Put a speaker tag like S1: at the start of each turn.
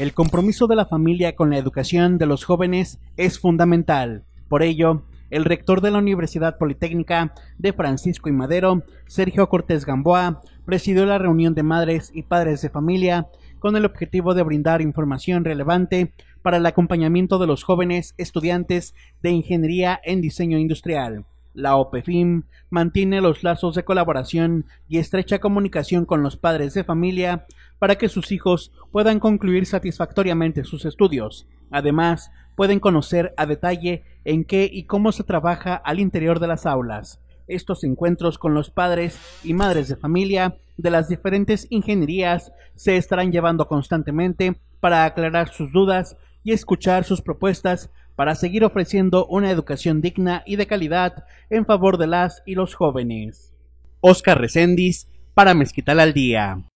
S1: El compromiso de la familia con la educación de los jóvenes es fundamental. Por ello, el rector de la Universidad Politécnica de Francisco y Madero, Sergio Cortés Gamboa, presidió la reunión de madres y padres de familia con el objetivo de brindar información relevante para el acompañamiento de los jóvenes estudiantes de ingeniería en diseño industrial. La OPEFIM mantiene los lazos de colaboración y estrecha comunicación con los padres de familia para que sus hijos puedan concluir satisfactoriamente sus estudios. Además, pueden conocer a detalle en qué y cómo se trabaja al interior de las aulas. Estos encuentros con los padres y madres de familia de las diferentes ingenierías se estarán llevando constantemente para aclarar sus dudas y escuchar sus propuestas para seguir ofreciendo una educación digna y de calidad en favor de las y los jóvenes. Oscar Recendis para Mezquital al Día.